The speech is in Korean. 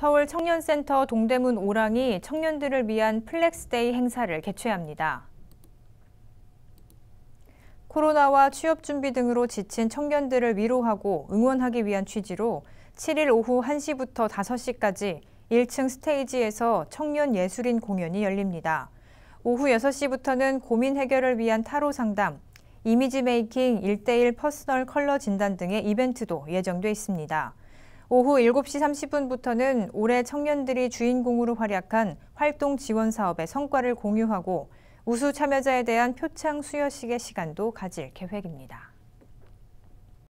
서울 청년센터 동대문 오랑이 청년들을 위한 플렉스데이 행사를 개최합니다. 코로나와 취업 준비 등으로 지친 청년들을 위로하고 응원하기 위한 취지로 7일 오후 1시부터 5시까지 1층 스테이지에서 청년 예술인 공연이 열립니다. 오후 6시부터는 고민 해결을 위한 타로 상담, 이미지 메이킹, 1대1 퍼스널 컬러 진단 등의 이벤트도 예정돼 있습니다. 오후 7시 30분부터는 올해 청년들이 주인공으로 활약한 활동 지원 사업의 성과를 공유하고 우수 참여자에 대한 표창 수여식의 시간도 가질 계획입니다.